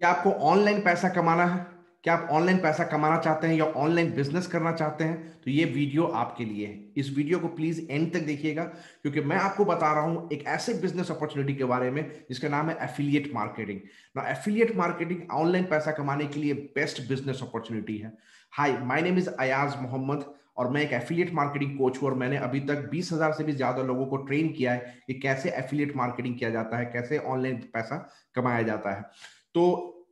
क्या आपको ऑनलाइन पैसा कमाना है क्या आप ऑनलाइन पैसा कमाना चाहते हैं या ऑनलाइन बिजनेस करना चाहते हैं तो ये वीडियो आपके लिए है इस वीडियो को प्लीज एंड तक देखिएगा क्योंकि मैं आपको बता रहा हूं एक ऐसे बिजनेस अपॉर्चुनिटी के बारे में जिसका नाम है एफिलिएट मार्केटिंग ना एफिलिएट मार्केटिंग ऑनलाइन पैसा कमाने के लिए बेस्ट बिजनेस अपॉर्चुनिटी है hi my name is Ayaz Mohammad और मैं एक एफिलिएट मार्केटिंग कोच हूँ और मैंने अभी तक 20,000 से भी ज्यादा लोगों को ट्रेन किया है कि कैसे एफिलिएट मार्केटिंग किया जाता है कैसे ऑनलाइन पैसा कमाया जाता है तो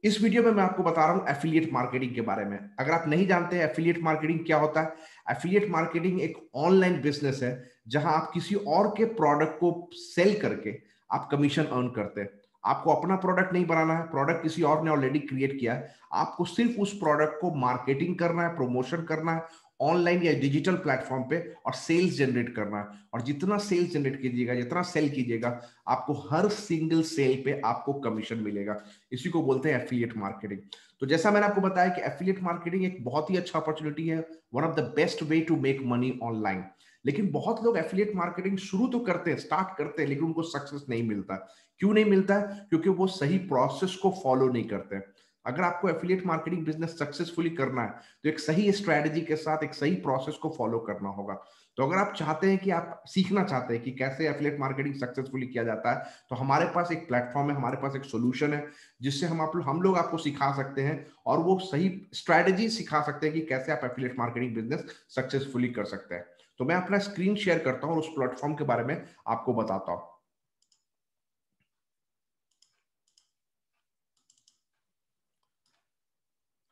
इस वीडियो में मैं आपको बता रहा हूं एफिलिएट मार्केटिंग के बारे में अगर आप नहीं जानते हैं एफिलिएट मार्केटिंग क्या होता है एफिलिएट मार्केटिंग एक ऑनलाइन बिजनेस है जहां आप किसी और के प्रोडक्ट को सेल करके आप कमीशन अर्न करते हैं आपको अपना प्रोडक्ट नहीं बनाना है प्रोडक्ट किसी और ने ऑलरेडी क्रिएट किया है आपको सिर्फ उस प्रोडक्ट को मार्केटिंग करना है प्रमोशन करना है ऑनलाइन या डिजिटल प्लेटफॉर्म पे और सेल्स जनरेट करना है और जितना सेल्स जनरेट कीजिएगा जितना सेल कीजिएगा आपको हर सिंगल सेल पे आपको कमीशन मिलेगा इसी को बोलते हैं एफिलिएट मार्केटिंग तो जैसा मैंने आपको बताया कि एफिलिएट मार्केटिंग एक बहुत ही अच्छा अपॉर्चुनिटी है one of the best way to make money online लेकिन बहुत लोग एफिलिएट मार्केटिंग शुरू तो करते हैं स्टार्ट करते हैं लेकिन उनको सक्सेस नहीं मिलता क्यों नहीं मिलता है क्योंकि वो सही प्रोसेस को फॉलो नहीं करते हैं अगर आपको एफिलियट मार्केटिंग बिजनेस सक्सेसफुली करना है तो एक सही स्ट्रैटेजी के साथ एक सही प्रोसेस को फॉलो करना होगा तो अगर आप चाहते हैं कि आप सीखना चाहते हैं कि कैसे एफिलेट मार्केटिंग सक्सेसफुली किया जाता है तो हमारे पास एक प्लेटफॉर्म है हमारे पास एक सोल्यूशन है जिससे हम आप हम लोग आपको सिखा सकते हैं और वो सही स्ट्रैटेजी सिखा सकते हैं कि कैसे आप एफिलेट मार्केटिंग बिजनेस सक्सेसफुली कर सकते हैं तो मैं अपना स्क्रीन शेयर करता हूँ और उस प्लेटफॉर्म के बारे में आपको बताता हूँ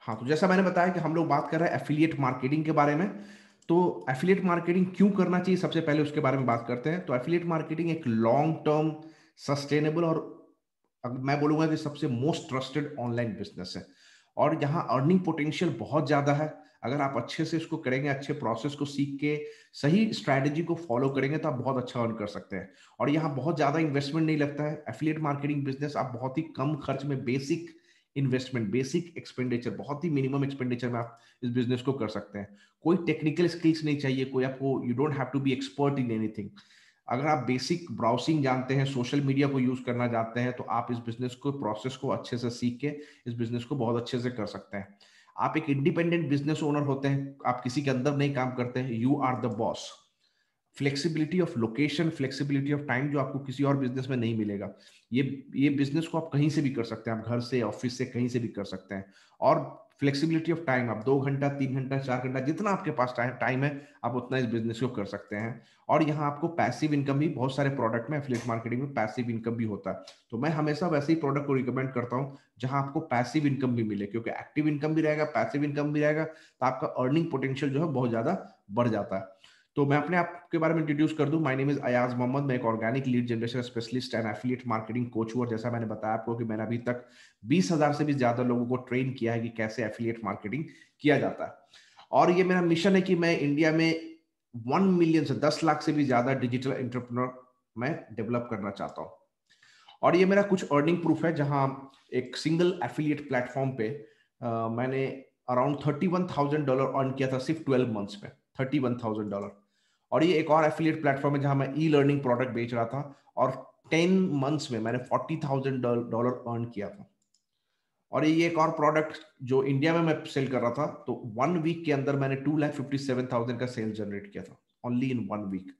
हाँ तो जैसा मैंने बताया कि हम लोग बात कर रहे हैं एफिलिएट मार्केटिंग के बारे में तो एफिलिएट मार्केटिंग क्यों करना चाहिए सबसे पहले उसके बारे में बात करते हैं तो एफिलिएट मार्केटिंग एक लॉन्ग टर्म सस्टेनेबल और मैं बोलूंगा कि सबसे मोस्ट ट्रस्टेड ऑनलाइन बिजनेस है और यहाँ अर्निंग पोटेंशियल बहुत ज़्यादा है अगर आप अच्छे से इसको करेंगे अच्छे प्रोसेस को सीख के सही स्ट्रैटेजी को फॉलो करेंगे तो आप बहुत अच्छा अर्न कर सकते हैं और यहाँ बहुत ज़्यादा इन्वेस्टमेंट नहीं लगता है एफिलिएट मार्केटिंग बिजनेस आप बहुत ही कम खर्च में बेसिक इन्वेस्टमेंट बेसिक एक्सपेंडिचर बहुत ही मिनिमम एक्सपेंडिचर में आप इस बिजनेस को कर सकते हैं कोई टेक्निकल स्किल्स नहीं चाहिए कोई आपको you don't have to be expert in anything अगर आप बेसिक ब्राउसिंग जानते हैं सोशल मीडिया को यूज करना जानते हैं तो आप इस बिजनेस को प्रोसेस को अच्छे से सीख के इस बिजनेस को बहुत अच्छे से कर सकते हैं आप एक इंडिपेंडेंट बिजनेस ओनर होते हैं आप किसी के अंदर नहीं काम करते हैं you are the boss flexibility of location flexibility of time जो आपको किसी और बिजनेस में नहीं मिलेगा ये ये बिजनेस को आप कहीं से भी कर सकते हैं आप घर से ऑफिस से कहीं से भी कर सकते हैं और फ्लेक्सिबिलिटी ऑफ टाइम आप दो घंटा तीन घंटा चार घंटा जितना आपके पास टाइम टाइम है आप उतना इस बिजनेस को कर सकते हैं और यहाँ आपको पैसिव इनकम भी बहुत सारे प्रोडक्ट में एफिलेट मार्केटिंग में पैसिव इनकम भी होता है तो मैं हमेशा वैसे ही प्रोडक्ट को रिकमेंड करता हूँ जहाँ आपको पैसिव इनकम भी मिले क्योंकि एक्टिव इनकम भी रहेगा पैसिव इनकम भी रहेगा तो आपका अर्निंग पोटेंशियल जो है बहुत ज्यादा बढ़ जाता है तो मैं अपने आप के बारे में इंट्रोड्यूस कर दूं my name is Ayaz Mohammad मैं एक organic lead generation specialist and affiliate marketing coach हूं और जैसा मैंने बताया आपको कि मैंने अभी तक बीस हजार से भी ज्यादा लोगों को ट्रेन किया है कि कैसे एफिलिएट मार्केटिंग किया जाता है और ये मेरा मिशन है कि मैं इंडिया में वन मिलियन से दस लाख से भी ज्यादा डिजिटल एंटरप्रनर मैं डेवलप करना चाहता हूँ और ये मेरा कुछ अर्निंग प्रूफ है जहाँ एक सिंगल एफिलिएट प्लेटफॉर्म पे आ, मैंने around thirty one thousand dollar earn किया था सिर्फ ट्वेल्व मंथ्स में थर्टी वन थाउजेंड डॉलर और ये एक और एफिलियट प्लेटफॉर्म है जहां मैं ई लर्निंग प्रोडक्ट बेच रहा था और टेन मंथ्स में मैंने फोर्टी थाउजेंड डॉलर अर्न किया था और ये एक और प्रोडक्ट जो इंडिया में मैं सेल कर रहा था तो वन वीक के अंदर मैंने two lakh fifty seven thousand का सेल जनरेट किया था ओनली इन वन वीक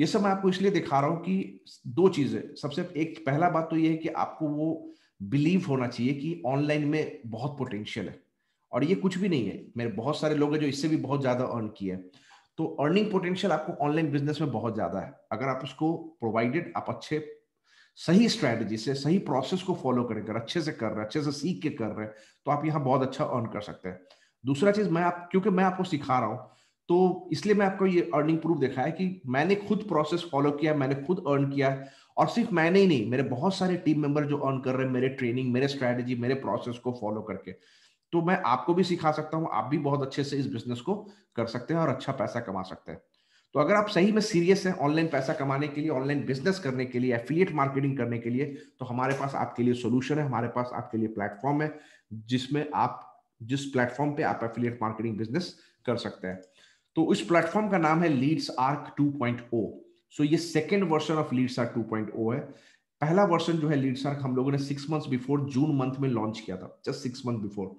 ये सब मैं आपको इसलिए दिखा रहा हूं कि दो चीजें सबसे एक पहला बात तो ये है कि आपको वो बिलीव होना चाहिए कि ऑनलाइन में बहुत पोटेंशियल है और ये कुछ भी नहीं है मेरे बहुत सारे लोग हैं जो इससे भी बहुत ज्यादा अर्न किया है तो अर्निंग पोटेंशियल आपको ऑनलाइन बिजनेस में बहुत ज्यादा है अगर आप उसको प्रोवाइडेड आप अच्छे सही स्ट्रेटजी से सही प्रोसेस को फॉलो करें कर अच्छे से कर रहे अच्छे से सीख के कर रहे हैं तो आप यहाँ बहुत अच्छा अर्न कर सकते हैं दूसरा चीज मैं आप क्योंकि मैं आपको सिखा रहा हूँ तो इसलिए मैं आपको ये अर्निंग प्रूफ दिखाया कि मैंने खुद प्रोसेस फॉलो किया मैंने खुद अर्न किया और सिर्फ मैंने ही नहीं मेरे बहुत सारे टीम मेंबर जो अर्न कर रहे हैं मेरे ट्रेनिंग मेरे स्ट्रेटजी मेरे प्रोसेस को फॉलो करके तो मैं आपको भी सिखा सकता हूँ आप भी बहुत अच्छे से इस बिजनेस को कर सकते हैं और अच्छा पैसा कमा सकते हैं तो अगर आप सही में सीरियस हैं ऑनलाइन पैसा कमाने के लिए ऑनलाइन बिजनेस करने के लिए एफिलिएट मार्केटिंग करने के लिए तो हमारे पास आपके लिए सोल्यूशन है हमारे पास आपके लिए प्लेटफॉर्म है जिसमें आप जिस प्लेटफॉर्म पे आप एफिलिएट मार्केटिंग बिजनेस कर सकते हैं तो इस प्लेटफॉर्म का नाम है लीड्स आर्क टू सो ये second version of LeadsArk two है पहला वर्षन जो है लीड्स आर्क हम लोगों ने six months before June month में लॉन्च किया था जस्ट सिक्स मंथ बिफोर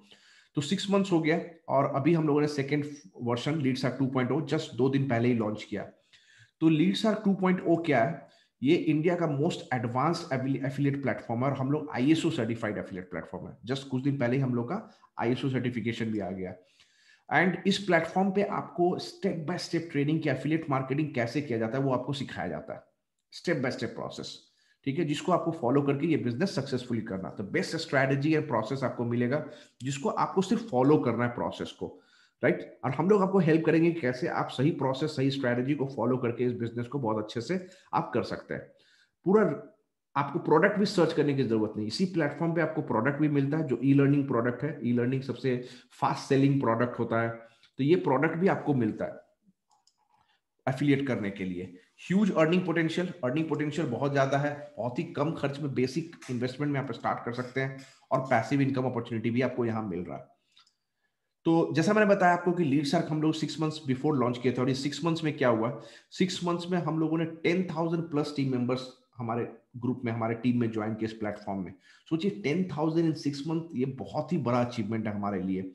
तो सिक्स मंथ्स हो गया और अभी हम लोगों ने second version LeadsArk O just दो दिन पहले ही लॉन्च किया तो लीड्स आर ओ क्या है ये इंडिया का मोस्ट एडवांस एफिलियट प्लेटफॉर्म है और हम लोग आई सर्टिफाइड एफिलिएट प्लेटफॉर्म है जस्ट कुछ दिन पहले ही हम लोग का आई सर्टिफिकेशन भी आ गया एंड इस प्लेटफॉर्म पे आपको स्टेप बाय स्टेप ट्रेनिंग की एफिलिएट मार्केटिंग कैसे किया जाता है वो आपको सिखाया जाता है स्टेप बाय स्टेप प्रोसेस ठीक है जिसको आपको फॉलो करके ये बिजनेस सक्सेसफुली करना तो बेस्ट स्ट्रेटेजी एंड प्रोसेस आपको मिलेगा जिसको आपको सिर्फ फॉलो करना है प्रोसेस को राइट right? और हम लोग आपको हेल्प करेंगे कैसे आप सही प्रोसेस सही स्ट्रेटेजी को फॉलो करके इस बिजनेस को बहुत अच्छे से आप कर सकते हैं पूरा आपको प्रोडक्ट भी सर्च करने की जरूरत नहीं इसी प्लेटफॉर्म पे आपको प्रोडक्ट भी मिलता है जो ई लर्निंग प्रोडक्ट है ई लर्निंग सबसे फास्ट सेलिंग प्रोडक्ट होता है तो ये प्रोडक्ट भी आपको मिलता है एफिलिएट करने के लिए huge earning potential earning potential बहुत ज्यादा है बहुत ही कम खर्च में बेसिक इन्वेस्टमेंट में आप स्टार्ट कर सकते हैं और पैसिव इनकम अपॉर्चुनिटी भी आपको यहाँ मिल रहा है तो जैसा मैंने बताया आपको कि लीड सार्क हम लोग सिक्स मंथ्स बिफोर लॉन्च किए थे और ये सिक्स मंथ्स में क्या हुआ सिक्स मंथ्स में हम लोगों ने ten thousand plus team members हमारे ग्रुप में हमारे टीम में ज्वाइन किए इस प्लेटफॉर्म में सोचिए ten thousand in six month ये बहुत ही बड़ा अचीवमेंट है हमारे लिए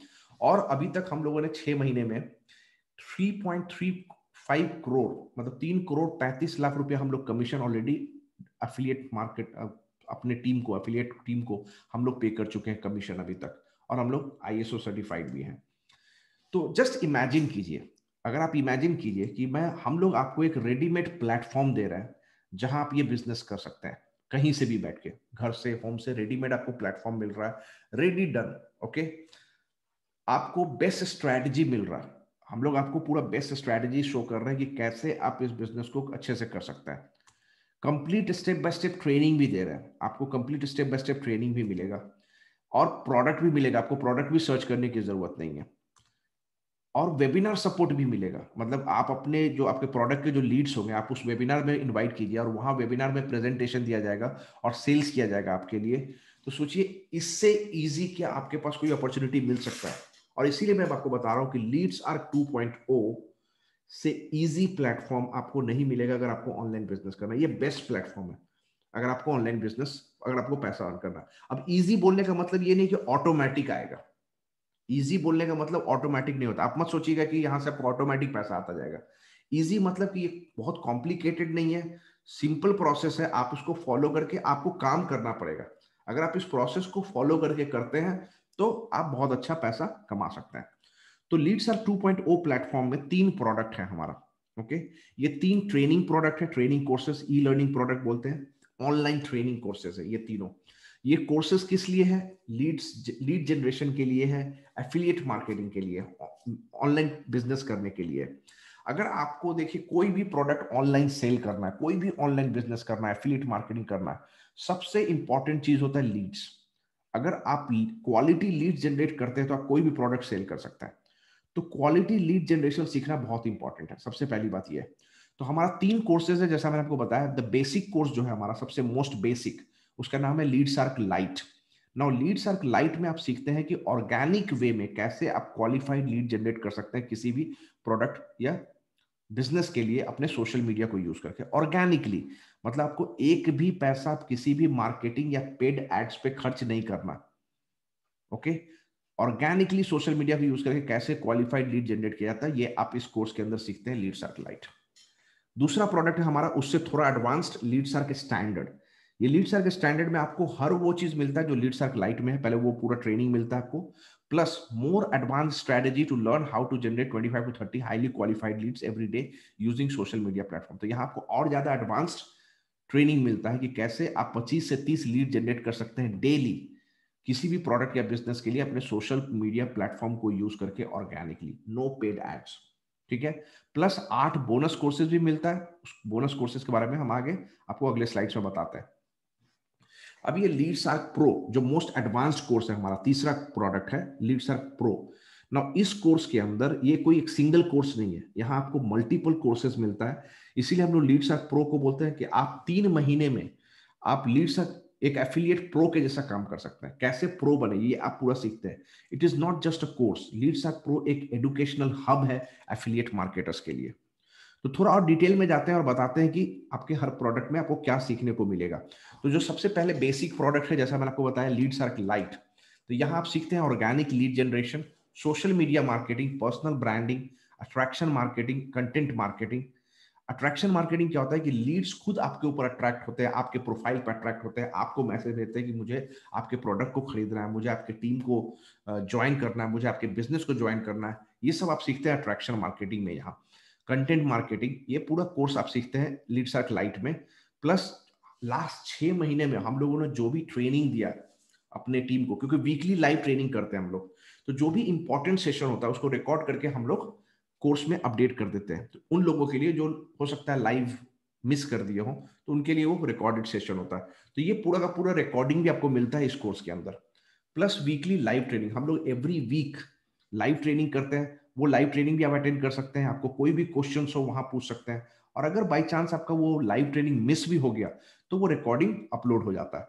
और अभी तक हम लोगों ने छह महीने में थ्री फाइव करोड़ मतलब तीन करोड़ पैंतीस लाख रुपया हम लोग कमीशन ऑलरेडी अफिलियट मार्केट अपने टीम को अफिलियट टीम को हम लोग पे कर चुके हैं कमीशन अभी तक और हम लोग आई सर्टिफाइड भी हैं तो जस्ट इमेजिन कीजिए अगर आप इमेजिन कीजिए कि मैं हम लोग आपको एक रेडीमेड प्लेटफॉर्म दे रहे हैं जहां आप ये बिजनेस कर सकते हैं कहीं से भी बैठ के घर से होम से रेडीमेड आपको प्लेटफॉर्म मिल रहा है रेडी डन ओके आपको बेस्ट स्ट्रेटजी मिल रहा है हम लोग आपको पूरा बेस्ट स्ट्रैटेजी शो कर रहे हैं कि कैसे आप इस बिजनेस को अच्छे से कर सकता है complete step by step training भी दे रहे हैं आपको complete step by step training भी मिलेगा और प्रोडक्ट भी मिलेगा आपको प्रोडक्ट भी सर्च करने की जरूरत नहीं है और वेबिनार सपोर्ट भी मिलेगा मतलब आप अपने जो आपके प्रोडक्ट के जो लीड्स होंगे आप उस वेबिनार में इनवाइट कीजिए और वहां वेबिनार में प्रेजेंटेशन दिया जाएगा और सेल्स किया जाएगा आपके लिए तो सोचिए इससे इजी क्या आपके पास कोई अपॉर्चुनिटी मिल सकता है और इसीलिए मैं आपको बता रहा हूं कि लीड्स आर 2.0 से इजी प्लेटफॉर्म आपको नहीं मिलेगा अगर आपको ऑनलाइन बिजनेस करना ये बेस्ट प्लेटफॉर्म है अगर आपको ऑनलाइन बिजनेस अगर आपको पैसा अर्न करना अब इजी बोलने का मतलब ये नहीं कि ऑटोमेटिक आएगा इजी बोलने का मतलब ऑटोमेटिक नहीं होता आप मत सोचिएगा कि यहां से आपको ऑटोमेटिक पैसा आता जाएगा इजी मतलब कि ये बहुत कॉम्प्लिकेटेड नहीं है सिंपल प्रोसेस है आप उसको फॉलो करके आपको काम करना पड़ेगा अगर आप इस प्रोसेस को फॉलो करके करते हैं तो आप बहुत अच्छा पैसा कमा सकते हैं तो लीड सर 2.0 प्लेटफॉर्म में तीन प्रोडक्ट है हमारा ओके ये तीन ट्रेनिंग प्रोडक्ट है training courses e learning product बोलते हैं ऑनलाइन ट्रेनिंग कोर्सेज है ये तीनों ये कोर्सेज किस लिए है लीड्स लीड जनरेशन के लिए है एफिलियट मार्केटिंग के लिए ऑनलाइन बिजनेस करने के लिए अगर आपको देखिए कोई भी प्रोडक्ट ऑनलाइन सेल करना है कोई भी ऑनलाइन बिजनेस करना है एफिलियट मार्केटिंग करना है सबसे इंपॉर्टेंट चीज होता है लीड्स अगर आप क्वालिटी लीड जनरेट करते हैं तो आप कोई भी प्रोडक्ट सेल कर सकता है तो क्वालिटी लीड जनरेशन सीखना बहुत इंपॉर्टेंट है सबसे पहली बात यह है तो हमारा तीन कोर्सेज है जैसा मैंने आपको बताया द बेसिक कोर्स जो है हमारा सबसे मोस्ट बेसिक उसका नाम है LeadsArk lite now LeadsArk lite में आप सीखते हैं कि ऑर्गेनिक वे में कैसे आप क्वालिफाइड लीड जनरेट कर सकते हैं किसी भी प्रोडक्ट या बिजनेस के लिए अपने सोशल मीडिया को यूज करके ऑर्गेनिकली मतलब आपको एक भी पैसा आप किसी भी मार्केटिंग या पेड एड्स पे खर्च नहीं करना ओके ऑर्गेनिकली सोशल मीडिया को यूज करके कैसे क्वालिफाइड लीड जनरेट किया जाता है ये आप इस कोर्स के अंदर सीखते हैं लीड सैटेलाइट दूसरा प्रोडक्ट है हमारा उससे थोड़ा एडवांस्ड लीड सर्क स्टैंडर्ड ये लीड सर्क स्टैंडर्ड में आपको हर वो चीज मिलता है जो लीड सर्क लाइट में है पहले वो पूरा ट्रेनिंग मिलता है आपको plus more advance strategy to learn how to generate 25 to thirty highly qualified leads every day using social media platform तो यहाँ आपको और ज्यादा एडवांस्ड ट्रेनिंग मिलता है कि कैसे आप 25 से 30 लीड जनरेट कर सकते हैं डेली किसी भी प्रोडक्ट या बिजनेस के लिए अपने सोशल मीडिया प्लेटफॉर्म को यूज करके ऑर्गेनिकली नो पेड एड्स ठीक है प्लस आठ बोनस कोर्सेज भी मिलता है उस बोनस कोर्सेज के बारे में हम आगे आपको अगले स्लाइड्स में बताते हैं अब ये लीड सार्क प्रो जो मोस्ट एडवांस्ड कोर्स है हमारा तीसरा प्रोडक्ट है लीड सार्क प्रो ना इस कोर्स के अंदर ये कोई एक सिंगल कोर्स नहीं है यहाँ आपको मल्टीपल कोर्सेज मिलता है इसीलिए हम लोग लीड प्रो को बोलते हैं कि आप तीन महीने में आप लीड एक एफिलिएट प्रो के जैसा काम कर सकते हैं कैसे प्रो बने ये आप पूरा सीखते हैं it is not just a course lead pro एक एडुकेशनल हब है एफिलिएट मार्केटर्स के लिए तो थोड़ा और डिटेल में जाते हैं और बताते हैं कि आपके हर प्रोडक्ट में आपको क्या सीखने को मिलेगा तो जो सबसे पहले बेसिक प्रोडक्ट है जैसा मैंने आपको बताया लीड सर्क लाइट तो यहाँ आप सीखते हैं organic lead generation social media marketing personal branding attraction marketing content marketing attraction marketing क्या होता है कि लीड्स खुद आपके ऊपर अट्रैक्ट होते हैं आपके प्रोफाइल पर अट्रैक्ट होते हैं आपको मैसेज भेजते हैं कि मुझे आपके प्रोडक्ट को खरीदना है मुझे आपके टीम को ज्वाइन करना है मुझे आपके बिजनेस को ज्वाइन करना है ये सब आप सीखते हैं अट्रैक्शन मार्केटिंग में यहाँ कंटेंट मार्केटिंग ये पूरा कोर्स आप सीखते हैं लीड्स सर्क लाइट में प्लस लास्ट छः महीने में हम लोगों ने जो भी ट्रेनिंग दिया अपने टीम को क्योंकि वीकली लाइव ट्रेनिंग करते हैं हम लोग तो जो भी इंपॉर्टेंट सेशन होता है उसको रिकॉर्ड करके हम लोग कोर्स में अपडेट कर देते हैं तो उन लोगों के लिए जो हो सकता है लाइव मिस कर दिए हो तो उनके लिए वो रिकॉर्डेड सेशन होता है तो ये पूरा का पूरा रिकॉर्डिंग भी आपको मिलता है इस कोर्स के अंदर प्लस वीकली लाइव ट्रेनिंग हम लोग एवरी वीक लाइव ट्रेनिंग करते हैं वो लाइव ट्रेनिंग भी आप अटेंड कर सकते हैं आपको कोई भी क्वेश्चन हो वहां पूछ सकते हैं और अगर बाय चांस आपका वो लाइव ट्रेनिंग मिस भी हो गया तो वो रिकॉर्डिंग अपलोड हो जाता है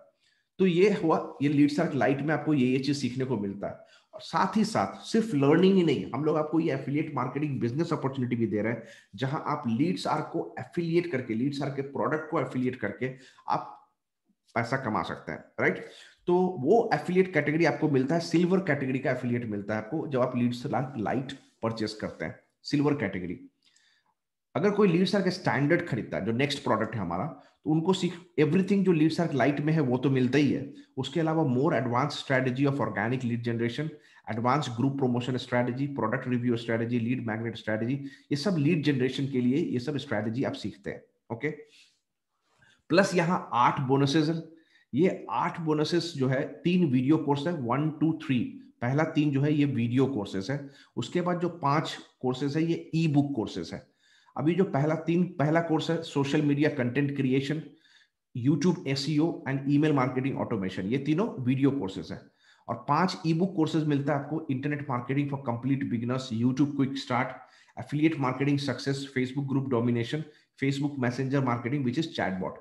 तो ये हुआ ये लीड सार्क लाइट में आपको ये ये चीज सीखने को मिलता है साथ ही साथ सिर्फ लर्निंग ही नहीं हम लोग आपको ये एफिलिएट मार्केटिंग बिजनेस अपॉर्चुनिटी भी दे रहे हैं जहां आप लीड्स आर को एफिलिएट करके लीड्स आर के प्रोडक्ट को एफिलिएट करके आप पैसा कमा सकते हैं राइट तो वो एफिलिएट कैटेगरी आपको मिलता है सिल्वर कैटेगरी का एफिलिएट मिलता है आपको जब आप लीड्स लाइट परचेस करते हैं सिल्वर कैटेगरी अगर कोई लीड के स्टैंडर्ड खरीदता है जो नेक्स्ट प्रोडक्ट है हमारा तो उनको सीख एवरीथिंग जो लीड सार्क लाइट में है वो तो मिलता ही है उसके अलावा more advance strategy of organic lead generation advance group promotion strategy product review strategy lead magnet strategy ये सब लीड जनरेशन के लिए ये सब स्ट्रेटजी आप सीखते हैं ओके प्लस यहाँ आठ बोनसेस ये आठ बोनसेस जो है तीन वीडियो कोर्स है वन टू थ्री पहला तीन जो है ये वीडियो कोर्सेस है उसके बाद जो पांच कोर्सेज है ये ई बुक कोर्सेस है अभी जो पहला तीन पहला कोर्स है social media content creation YouTube SEO and email marketing automation ये तीनों वीडियो कोर्सेस है और पांच ई बुक कोर्सेज मिलता है आपको internet marketing for complete beginners YouTube quick start affiliate marketing success Facebook group domination Facebook messenger marketing which is chatbot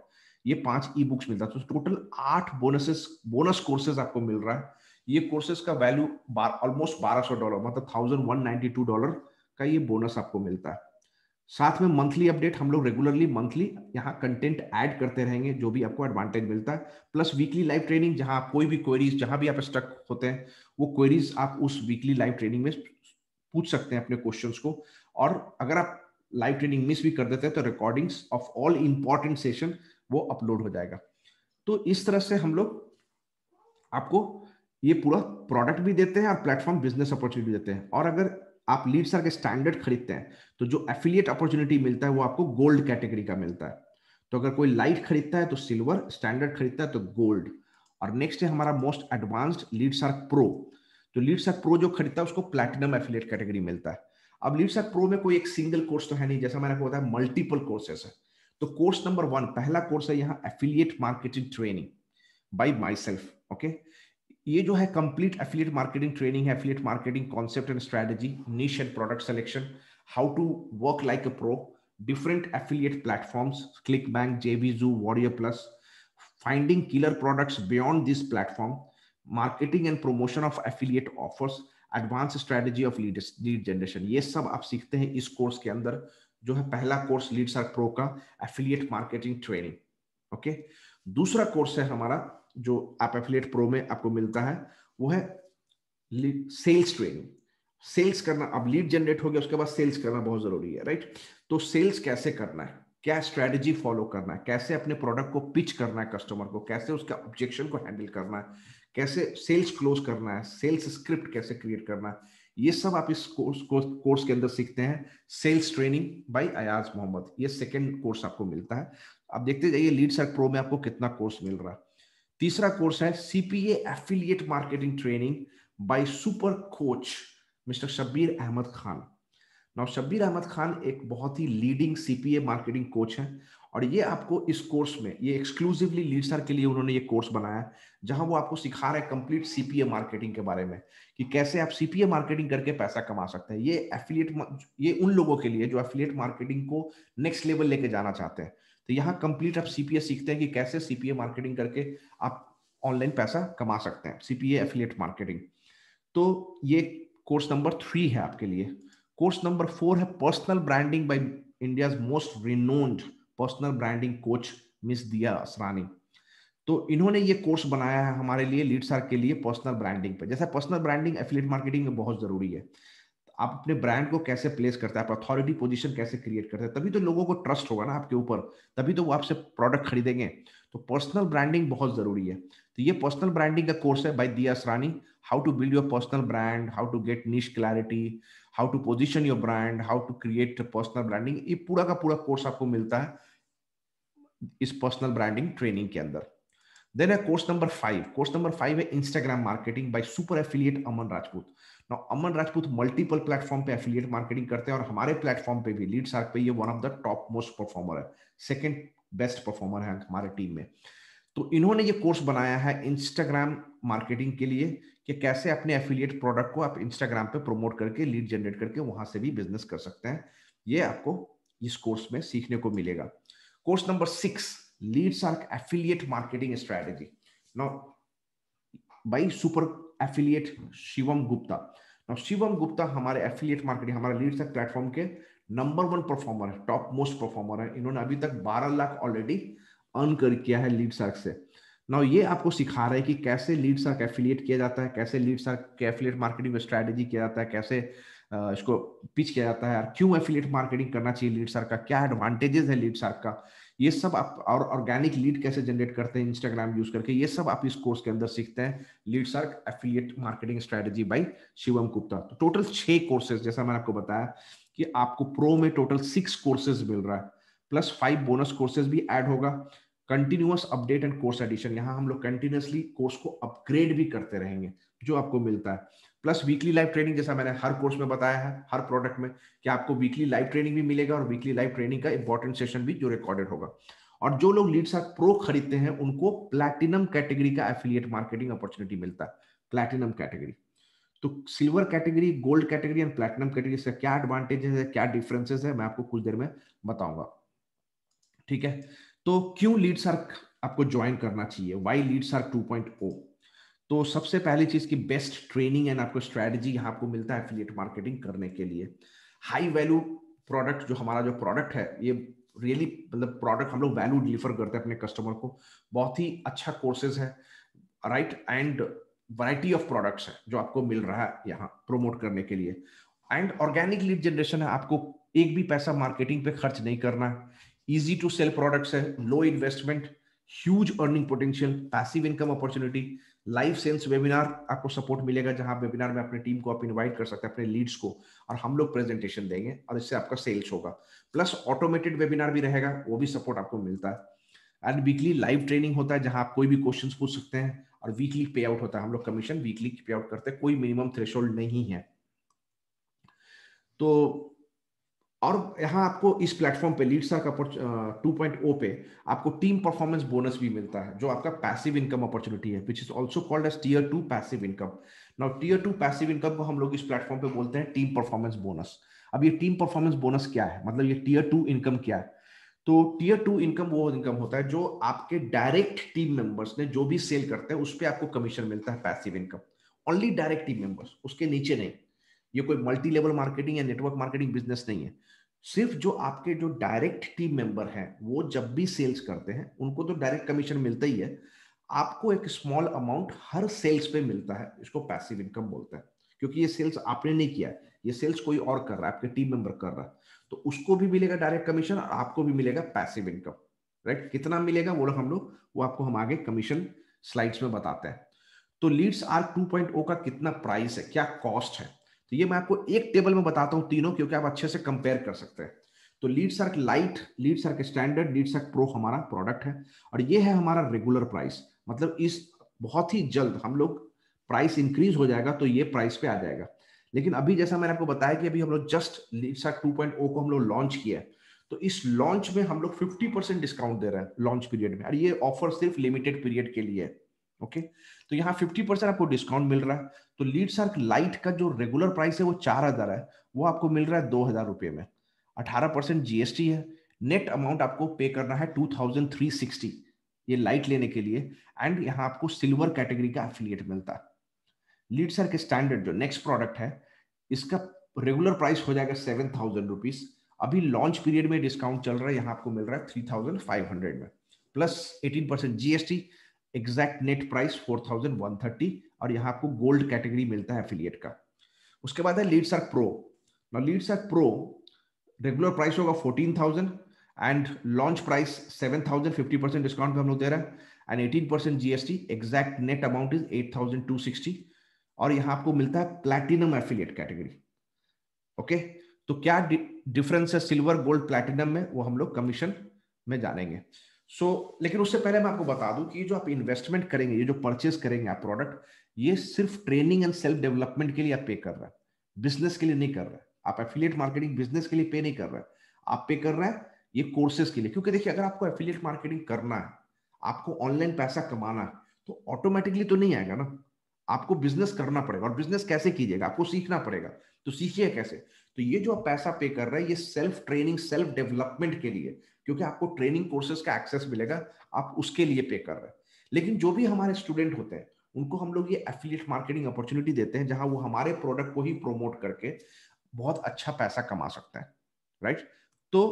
ये पांच ई बुक्स मिलता है तो टोटल आठ बोनसेस बोनस कोर्सेज आपको मिल रहा है ये कोर्सेज का वैल्यू ऑलमोस्ट बारह सौ डॉलर मतलब thousand one ninety two dollar का ये बोनस आपको मिलता है साथ में मंथली अपडेट हम लोग रेगुलरली मंथली यहाँ कंटेंट ऐड करते रहेंगे जो भी आपको एडवांटेज मिलता है प्लस वीकली लाइव ट्रेनिंग जहां आप कोई भी क्वेरीज जहां भी आप स्टक होते हैं वो क्वेरीज आप उस वीकली लाइव ट्रेनिंग में पूछ सकते हैं अपने क्वेश्चन को और अगर आप लाइव ट्रेनिंग मिस भी कर देते हैं तो recordings of all important session वो अपलोड हो जाएगा तो इस तरह से हम लोग आपको ये पूरा प्रोडक्ट भी देते हैं और प्लेटफॉर्म बिजनेस अपॉर्चुनिटी देते हैं और अगर आप लीड सर के स्टैंडर्ड खरीदते हैं तो जो एफिलियट अपॉर्चुनिटी मिलता है वो आपको गोल्ड कैटेगरी का मिलता है तो अगर कोई लाइट खरीदता है तो सिल्वर स्टैंडर्ड खरीदता है तो गोल्ड और नेक्स्ट है हमारा most advanced LeadsArk pro तो लीड सर प्रो जो खरीदता है उसको प्लेटिनम एफिलियट कैटेगरी मिलता है अब लीड सर प्रो में कोई एक सिंगल कोर्स तो है नहीं जैसा मैंने आपको बताया मल्टीपल कोर्सेस है तो कोर्स नंबर वन पहला कोर्स है यहाँ affiliate marketing training by myself okay ये जो है कंप्लीट एफिलियट मार्केटिंग ट्रेनिंग है affiliate marketing concept and strategy niche and product selection how to work like a pro different affiliate platform ClickBank जेबी जू WarriorPlus finding killer products beyond this platform marketing and promotion of affiliate offers advance strategy of lead generation ये सब आप सीखते हैं इस course के अंदर जो है पहला कोर्स लीड्स आर प्रो का एफिलिएट मार्केटिंग ट्रेनिंग ओके दूसरा कोर्स है हमारा जो आप एफिलेट प्रो में आपको मिलता है वो है सेल्स ट्रेनिंग सेल्स करना अब लीड जनरेट हो गया उसके बाद सेल्स करना बहुत जरूरी है राइट तो सेल्स कैसे करना है क्या स्ट्रैटेजी फॉलो करना है कैसे अपने प्रोडक्ट को पिच करना है कस्टमर को कैसे उसके ऑब्जेक्शन को हैंडल करना है कैसे सेल्स क्लोज करना है सेल्स स्क्रिप्ट कैसे क्रिएट करना है ये सब आप इस कोर्स कोर्स, कोर्स के अंदर सीखते हैं sales training by Ayaz Mohammad ये सेकेंड कोर्स आपको मिलता है आप देखते जाइए लीड सर प्रो में आपको कितना कोर्स मिल रहा है तीसरा कोर्स है CPA affiliate marketing training by super coach mister Shabbir Ahmed Khan now Shabbir Ahmed Khan एक बहुत ही लीडिंग सीपीए मार्केटिंग कोच है और ये आपको इस कोर्स में ये एक्सक्लूसिवली लीडसर के लिए उन्होंने ये कोर्स बनाया जहां वो आपको सिखा रहे हैं कंप्लीट सीपीए मार्केटिंग के बारे में कि कैसे आप सीपीए मार्केटिंग करके पैसा कमा सकते हैं ये एफिलिएट ये उन लोगों के लिए जो एफिलिएट मार्केटिंग को नेक्स्ट लेवल लेके जाना चाहते हैं तो यहाँ कंप्लीट आप सीपीए सीखते हैं कि कैसे सीपीए मार्केटिंग करके आप ऑनलाइन पैसा कमा सकते हैं सीपीए एफिलियट मार्केटिंग तो ये कोर्स नंबर थ्री है आपके लिए कोर्स नंबर फोर है personal branding by India most renowned personal branding coach miss Diya Asrani तो इन्होंने ये कोर्स बनाया है हमारे लिए लीड सार के लिए पर्सनल ब्रांडिंग पर जैसा पर्सनल ब्रांडिंग एफिलियट मार्केटिंग में बहुत जरूरी है आप अपने ब्रांड को कैसे प्लेस करते हैं आप अथॉरिटी पोजीशन कैसे क्रिएट करते हैं तभी तो लोगों को ट्रस्ट होगा ना आपके ऊपर तभी तो वो आपसे प्रोडक्ट खरीदेंगे तो पर्सनल ब्रांडिंग बहुत जरूरी है तो ये पर्सनल ब्रांडिंग का कोर्स है by Diya Asrani how to build your personal brand how to get niche clarity how to position your brand how to create personal branding ये पूरा का पूरा कोर्स आपको मिलता है इस पर्सनल ब्रांडिंग ट्रेनिंग के अंदर देन है course number five course number five है Instagram marketing by super affiliate Aman Rajput now Aman Rajput multiple platform पे एफिलिएट मार्केटिंग करते हैं और हमारे प्लेटफॉर्म पे भी लीड सार्क पे ये one of the top most performer है सेकेंड बेस्ट परफॉर्मर है हमारे टीम में तो इन्होंने ये कोर्स बनाया है इंस्टाग्राम मार्केटिंग के लिए कि कैसे अपने एफिलिएट प्रोडक्ट को आप इंस्टाग्राम पे प्रमोट करके लीड जनरेट करके वहां से भी बिजनेस कर सकते हैं ये आपको इस कोर्स में सीखने को मिलेगा course number six LeadsArk affiliate marketing strategy now by super affiliate Shivam Gupta Shivam Gupta हमारे एफिलिएट मार्केटिंग हमारे लीड तक प्लेटफॉर्म के नंबर वन परफॉर्मर है टॉप मोस्ट परफॉर्मर है इन्होंने अभी तक 12 लाख ऑलरेडी अर्न कर किया है लीड सार्क से नाउ ये आपको सिखा रहा है कि कैसे लीड सार्क एफिलिएट किया जाता है कैसे लीड सार्क के एफिलिएट मार्केटिंग में स्ट्रैटेजी किया जाता है कैसे इसको पिच किया जाता है क्यों एफिलिएट मार्केटिंग करना चाहिए लीड सार्क का क्या एडवांटेजेस है लीड सार्क का ये सब आप और ऑर्गेनिक लीड कैसे जनरेट करते हैं इंस्टाग्राम यूज करके ये सब आप इस कोर्स के अंदर सीखते हैं LeadsArk affiliate marketing strategy by Shivam Gupta तो टोटल छह कोर्सेज जैसा मैंने आपको बताया कि आपको प्रो में टोटल सिक्स कोर्सेज मिल रहा है प्लस फाइव बोनस कोर्सेज भी एड होगा continuous update and course addition यहाँ हम लोग कंटिन्यूसली कोर्स को अपग्रेड भी करते रहेंगे जो आपको मिलता है प्लस वीकली लाइव ट्रेनिंग जैसा मैंने हर कोर्स में बताया है हर प्रोडक्ट में कि आपको वीकली लाइव ट्रेनिंग भी मिलेगा और वीकली लाइव ट्रेनिंग का इंपॉर्टेंट सेशन भी जो रिकॉर्डेड होगा और जो लोग लीड सार्क प्रो खरीदते हैं उनको प्लैटिनम कैटेगरी का एफिलियट मार्केटिंग अपॉर्चुनिटी मिलता है प्लैटिनम कैटेगरी तो silver category gold category and platinum category से क्या एडवांटेजेस है क्या डिफरेंसेस है मैं आपको कुछ देर में बताऊंगा ठीक है तो क्यों लीड सार्क आपको ज्वाइन करना चाहिए वाई लीड सार्क 2.0 तो सबसे पहली चीज की बेस्ट ट्रेनिंग एंड आपको स्ट्रैटेजी यहाँ आपको मिलता है एफिलिएट मार्केटिंग करने के लिए हाई वैल्यू प्रोडक्ट जो हमारा जो प्रोडक्ट है ये रियली मतलब प्रोडक्ट हम लोग वैल्यू डिलीवर करते हैं अपने कस्टमर को बहुत ही अच्छा कोर्सेज है right and variety of products है जो आपको मिल रहा है यहाँ प्रोमोट करने के लिए एंड ऑर्गेनिक लीड जनरेशन है आपको एक भी पैसा मार्केटिंग पे खर्च नहीं करना है इजी टू सेल प्रोडक्ट्स है low investment huge earning potential passive income opportunity live sense webinar आपको सपोर्ट मिलेगा जहां वेबिनार में अपने टीम को आप इनवाइट कर सकते हैं अपने लीड्स को और हम लोग प्रेजेंटेशन देंगे और इससे आपका सेल्स होगा प्लस ऑटोमेटेड वेबिनार भी रहेगा वो भी सपोर्ट आपको मिलता है एंड वीकली लाइव ट्रेनिंग होता है जहां आप कोई भी क्वेश्चन पूछ सकते हैं और वीकली पे आउट होता है हम लोग कमीशन वीकली पे आउट करते हैं कोई मिनिमम थ्रेशोल्ड नहीं है तो और यहाँ आपको इस प्लेटफॉर्म पे LeadsArk two point O पे आपको टीम परफॉर्मेंस बोनस भी मिलता है जो आपका पैसिव इनकम अपॉर्चुनिटी है which is also called as tier two passive income now tier two passive income को हम लोग इस प्लेटफॉर्म पे बोलते हैं टीम परफॉर्मेंस बोनस अब ये टीम परफॉर्मेंस बोनस क्या है मतलब ये टीयर टू इनकम क्या है तो टीयर टू इनकम वो इनकम होता है जो आपके डायरेक्ट टीम मेंबर्स ने जो भी सेल करते हैं उस पर आपको कमीशन मिलता है passive income only direct team members उसके नीचे नहीं ये कोई मल्टी लेवल मार्केटिंग या नेटवर्क मार्केटिंग बिजनेस नहीं है सिर्फ जो आपके जो डायरेक्ट टीम मेंबर हैं वो जब भी सेल्स करते हैं उनको तो डायरेक्ट कमीशन मिलता ही है आपको एक स्मॉल अमाउंट हर सेल्स पे मिलता है इसको पैसिव इनकम बोलते हैं क्योंकि ये सेल्स आपने नहीं किया ये सेल्स कोई और कर रहा है आपके टीम मेंबर कर रहा है तो उसको भी मिलेगा डायरेक्ट कमीशन और आपको भी मिलेगा पैसिव इनकम राइट कितना मिलेगा वो लोग हम लोग वो आपको हम आगे कमीशन स्लाइड्स में बताते हैं तो लीड्स आर 2.0 का कितना प्राइस है क्या कॉस्ट है तो ये मैं आपको एक टेबल में बताता हूँ तीनों क्योंकि आप अच्छे से कंपेयर कर सकते हैं तो LeadsArk lite LeadsArk standard LeadsArk pro हमारा प्रोडक्ट है और ये है हमारा रेगुलर प्राइस मतलब इस बहुत ही जल्द हम लोग प्राइस इंक्रीज हो जाएगा तो ये प्राइस पे आ जाएगा लेकिन अभी जैसा मैंने आपको बताया कि अभी हम लोग जस्ट लीड सर्क टू को हम लोग लॉन्च किया है तो इस लॉन्च में हम लोग फिफ्टी डिस्काउंट दे रहे हैं लॉन्च पीरियड में और ये ऑफर सिर्फ लिमिटेड पीरियड के लिए है ओके okay? तो यहाँ फिफ्टी परसेंट आपको डिस्काउंट मिल रहा है तो लीड सार्क लाइट का जो रेगुलर प्राइस है वो चार हजार है वो आपको मिल रहा है दो हजार रुपये में अठारह परसेंट जीएसटी है नेट अमाउंट आपको पे करना है टू थाउजेंड थ्री सिक्सटी ये लाइट लेने के लिए एंड यहाँ आपको सिल्वर कैटेगरी का एफिलियट मिलता है लीड सार्क स्टैंडर्ड जो नेक्स्ट प्रोडक्ट है इसका रेगुलर प्राइस हो जाएगा सेवन थाउजेंड रुपीज अभी लॉन्च पीरियड में डिस्काउंट चल रहा है यहाँ आपको मिल रहा है थ्री थाउजेंड फाइव हंड्रेड में plus eighteen percent GST exact net price 4130 और यहाँ आपको गोल्ड कैटेगरी मिलता है एफिलियट का उसके बाद है लीड्स आर प्रो ना LeadsArk pro regular price होगा 14000 and launch price 7000 50 percent discount पे हम लोग दे रहे हैं and 18 percent GST exact net amount is 8260 और यहाँ आपको मिलता है प्लैटिनम एफिलियट कैटेगरी ओके तो क्या डिफरेंस है सिल्वर गोल्ड प्लैटिनम में वो हम लोग कमीशन में जानेंगे सो so, लेकिन उससे पहले मैं आपको बता दूं कि जो आप इन्वेस्टमेंट करेंगे ये जो परचेस करेंगे आप प्रोडक्ट ये सिर्फ ट्रेनिंग एंड सेल्फ डेवलपमेंट के लिए आप पे कर रहे हैं बिजनेस के लिए नहीं कर रहे आप एफिलियट मार्केटिंग बिजनेस के लिए पे नहीं कर रहे आप पे कर रहे हैं ये कोर्सेज के लिए क्योंकि देखिए अगर आपको एफिलियट मार्केटिंग करना है आपको ऑनलाइन पैसा कमाना है तो ऑटोमेटिकली तो नहीं आएगा ना आपको बिजनेस करना पड़ेगा और बिजनेस कैसे कीजिएगा आपको सीखना पड़ेगा तो सीखिए कैसे तो ये जो आप पैसा पे कर रहे हैं ये सेल्फ ट्रेनिंग सेल्फ डेवलपमेंट के लिए क्योंकि आपको ट्रेनिंग कोर्सेज का एक्सेस मिलेगा आप उसके लिए पे कर रहे हैं लेकिन जो भी हमारे स्टूडेंट होते हैं उनको हम लोग ये एफिलियट मार्केटिंग अपॉर्चुनिटी देते हैं जहां वो हमारे प्रोडक्ट को ही प्रोमोट करके बहुत अच्छा पैसा कमा सकते हैं राइट तो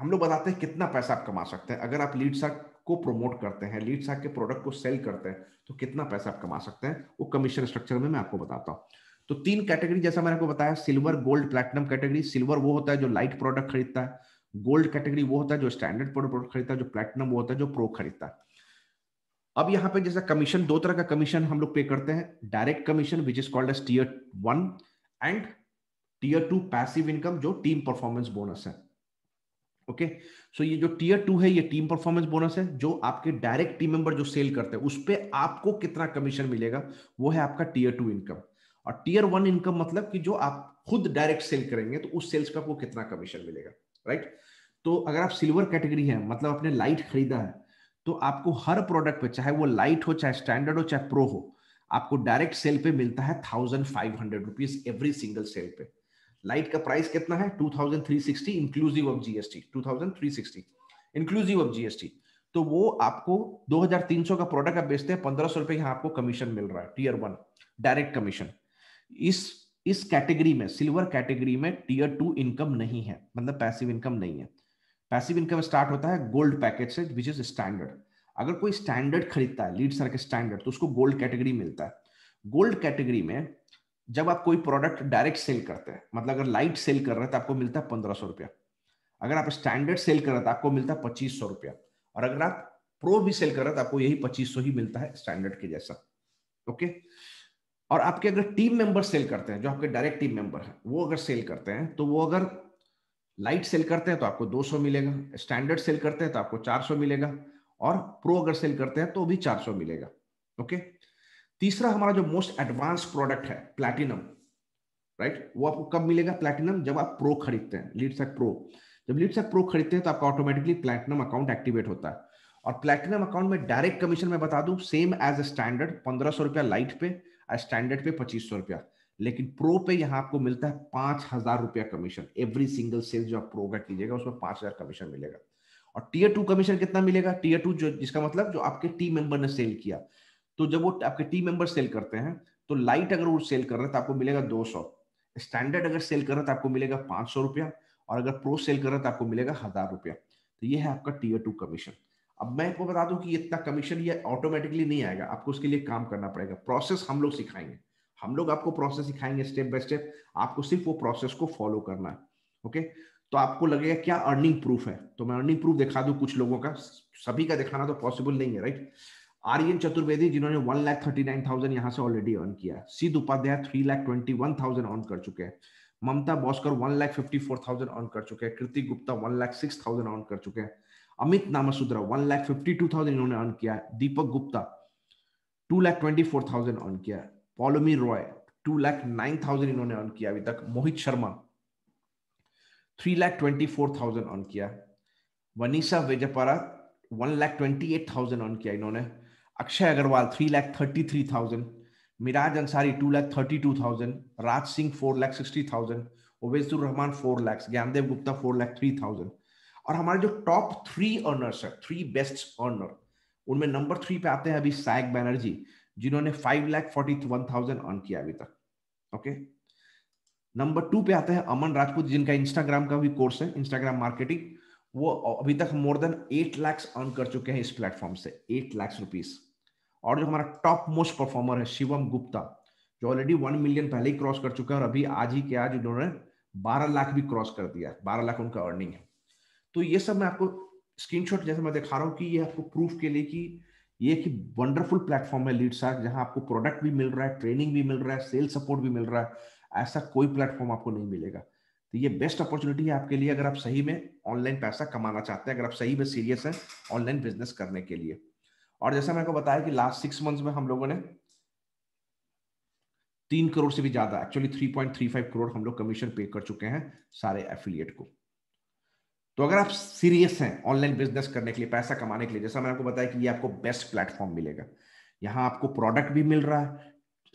हम लोग बताते हैं कितना पैसा आप कमा सकते हैं अगर आप लीड साग को प्रोमोट करते हैं लीड साग के प्रोडक्ट को सेल करते हैं तो कितना पैसा आप कमा सकते हैं वो कमीशन स्ट्रक्चर में मैं आपको बताता हूँ तो तीन कैटेगरी जैसा मैंने आपको बताया silver gold platinum category silver वो होता है जो लाइट प्रोडक्ट खरीदता है गोल्ड कैटेगरी वो होता है जो स्टैंडर्ड प्रोडक्ट खरीदता है जो प्लेटिनम वो होता है जो प्रो खरीदता है अब यहाँ पे जैसा कमीशन दो तरह का कमीशन हम लोग पे करते हैं direct commission which is called as tier one and tier two passive income जो टीम परफॉर्मेंस बोनस है ओके okay? सो so ये जो टीयर टू है ये टीम परफॉर्मेंस बोनस है जो आपके डायरेक्ट टीम मेंबर जो सेल करते हैं उस पर आपको कितना कमीशन मिलेगा वो है आपका टीयर टू इनकम और टीयर वन इनकम मतलब कि जो आप खुद डायरेक्ट सेल करेंगे तो उस सेल्स का आपको कितना कमीशन मिलेगा राइट तो अगर आप सिल्वर कैटेगरी है मतलब आपने लाइट खरीदा है तो आपको हर प्रोडक्ट पे चाहे वो लाइट हो चाहे स्टैंडर्ड हो चाहे प्रो हो आपको डायरेक्ट सेल पे मिलता है thousand five hundred rupees every single sale पे लाइट का प्राइस कितना है two thousand three sixty inclusive of GST two thousand three sixty inclusive of GST तो वो आपको दो हजार तीन सौ का प्रोडक्ट आप बेचते हैं पंद्रह सौ रुपए यहाँ आपको कमीशन मिल रहा है टीयर वन डायरेक्ट कमीशन इस इस कैटेगरी में सिल्वर कैटेगरी में टीयर टू इनकम नहीं है मतलब पैसिव इनकम नहीं है पैसिव इनकम स्टार्ट होता है गोल्ड पैकेज से विच इज स्टैंडर्ड अगर कोई स्टैंडर्ड खरीदता है लीड सर के स्टैंडर्ड तो उसको गोल्ड कैटेगरी मिलता है गोल्ड कैटेगरी में जब आप कोई प्रोडक्ट डायरेक्ट सेल करते हैं मतलब अगर लाइट सेल कर रहे हैं तो आपको मिलता है पंद्रह सौ रुपया अगर आप स्टैंडर्ड सेल कर रहे हैं तो आपको मिलता है पच्चीस सौ रुपया और अगर आप प्रो भी सेल कर रहे हैं तो आपको यही पच्चीस सौ ही मिलता है स्टैंडर्ड के जैसा ओके okay? और आपके अगर टीम मेंबर सेल करते हैं जो आपके डायरेक्ट टीम मेंबर हैं वो अगर सेल करते हैं तो वो अगर लाइट सेल करते हैं तो आपको 200 मिलेगा स्टैंडर्ड सेल करते हैं तो आपको 400 मिलेगा और प्रो अगर सेल करते हैं तो भी 400 मिलेगा ओके तीसरा हमारा जो मोस्ट एडवांस प्रोडक्ट है प्लेटिनम राइट वो आपको कब मिलेगा प्लेटिनम जब आप प्रो खरीदते हैं लीड लीडसेक प्रो जब लीड लीडसेक प्रो खरीदते हैं तो आपका ऑटोमेटिकली प्लेटिनम अकाउंट एक्टिवेट होता है और प्लेटिनम अकाउंट में डायरेक्ट कमीशन में बता दू सेम एज ए स्टैंडर्ड पंद्रह सौ रुपया लाइट पे स्टैंडर्ड पे पच्चीस सौ रुपया लेकिन प्रो पे यहाँ आपको मिलता है पांच हजार रुपया कमीशन एवरी सिंगल सेल्स जो आप प्रो का कीजिएगा उसमें पांच हजार कमीशन मिलेगा और टीयर टू कमीशन कितना मिलेगा टीयर टू जो जिसका मतलब जो आपके टीम मेंबर ने सेल किया तो जब वो आपके टीम मेंबर सेल करते हैं तो लाइट अगर वो सेल कर रहे हैं तो आपको मिलेगा दो स्टैंडर्ड अगर सेल कर रहे हैं तो आपको मिलेगा पांच और अगर प्रो सेल कर रहे हैं तो आपको मिलेगा हजार तो ये है आपका टीयर टू कमीशन अब मैं आपको बता दूं कि इतना कमीशन ये ऑटोमेटिकली नहीं आएगा आपको उसके लिए काम करना पड़ेगा प्रोसेस हम लोग सिखाएंगे हम लोग आपको प्रोसेस सिखाएंगे स्टेप बाय स्टेप आपको सिर्फ वो प्रोसेस को फॉलो करना है ओके तो आपको लगेगा क्या अर्निंग प्रूफ है तो मैं अर्निंग प्रूफ दिखा दू कुछ लोगों का सभी का दिखाना तो पॉसिबल नहीं है राइट आर्यन चतुर्वेदी जिन्होंने one lakh thirty nine thousand यहाँ से ऑलरेडी अर्न किया Siddh Upadhyay three lakh twenty one thousand earn कर चुके हैं Mamta Bhaskar one lakh fifty four thousand earn कर चुके हैं Kritik Gupta one lakh six thousand earn कर चुके हैं Amit Namasudra one lakh fifty two thousand इन्होंने अर्न किया Deepak Gupta two lakh twenty four thousand earn किया Paulomi Roy two lakh nine thousand इन्होंने अर्न किया अभी तक Mohit Sharma three lakh twenty four thousand earn किया Vanessa Vejpara one lakh twenty eight thousand earn किया इन्होंने Akshay Agarwal three lakh thirty three thousand Miraj Ansari two lakh thirty two thousand Raj Singh four lakh sixty thousand Owaizur Rahman four lakhs Gyandev Gupta four lakh three thousand और हमारे जो टॉप थ्री अर्नर्स है थ्री बेस्ट अर्नर उनमें number three पे आते हैं अभी सैग बैनर्जी जिन्होंने five lakh forty one thousand earn किया अभी तक ओके नंबर टू पे आते हैं अमन राजपूत जिनका इंस्टाग्राम का भी कोर्स है इंस्टाग्राम मार्केटिंग वो अभी तक more than eight lakhs earn कर चुके हैं इस प्लेटफॉर्म से एट लैक्स रुपीज और जो हमारा टॉप मोस्ट परफॉर्मर है शिवम गुप्ता जो ऑलरेडी वन मिलियन पहले ही क्रॉस कर चुका है और अभी आज ही के आज उन्होंने बारह लाख भी क्रॉस कर दिया बारह लाख उनका अर्निंग है तो ये सब मैं आपको स्क्रीनशॉट जैसे मैं दिखा रहा हूँ कि ये आपको प्रूफ के लिए कि ये कि वंडरफुल प्लेटफॉर्म है लीड सार्क जहां आपको प्रोडक्ट भी मिल रहा है ट्रेनिंग भी मिल रहा है सेल सपोर्ट भी मिल रहा है ऐसा कोई प्लेटफॉर्म आपको नहीं मिलेगा तो ये बेस्ट अपॉर्चुनिटी है आपके लिए अगर आप सही में ऑनलाइन पैसा कमाना चाहते हैं अगर आप सही में सीरियस हैं ऑनलाइन बिजनेस करने के लिए और जैसा मैंने बताया कि लास्ट सिक्स मंथ्स में हम लोगों ने तीन करोड़ से भी ज्यादा actually three point three five crore हम लोग कमीशन पे कर चुके हैं सारे एफिलियट को तो अगर आप सीरियस हैं ऑनलाइन बिजनेस करने के लिए पैसा कमाने के लिए जैसा मैंने आपको बताया कि ये आपको बेस्ट प्लेटफॉर्म मिलेगा यहाँ आपको प्रोडक्ट भी मिल रहा है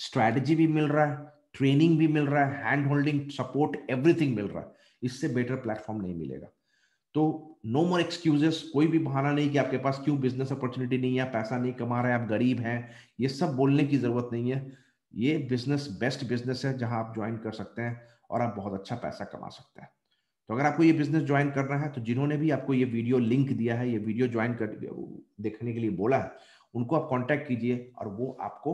स्ट्रैटेजी भी मिल रहा है ट्रेनिंग भी मिल रहा है हैंड होल्डिंग सपोर्ट एवरीथिंग मिल रहा है इससे बेटर प्लेटफॉर्म नहीं मिलेगा तो नो मोर एक्सक्यूजेस कोई भी बहाना नहीं कि आपके पास क्यों बिजनेस अपॉर्चुनिटी नहीं है पैसा नहीं कमा रहे आप गरीब हैं ये सब बोलने की जरूरत नहीं है ये बिजनेस बेस्ट बिजनेस है जहां आप ज्वाइन कर सकते हैं और आप बहुत अच्छा पैसा कमा सकते हैं तो अगर आपको ये बिजनेस ज्वाइन करना है तो जिन्होंने भी आपको ये वीडियो लिंक दिया है ये वीडियो ज्वाइन कर देखने के लिए बोला है उनको आप कॉन्टेक्ट कीजिए और वो आपको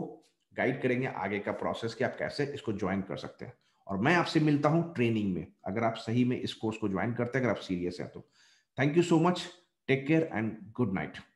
गाइड करेंगे आगे का प्रोसेस कि आप कैसे इसको ज्वाइन कर सकते हैं और मैं आपसे मिलता हूँ ट्रेनिंग में अगर आप सही में इस कोर्स को ज्वाइन करते हैं अगर आप सीरियस हैं तो thank you so much take care and good night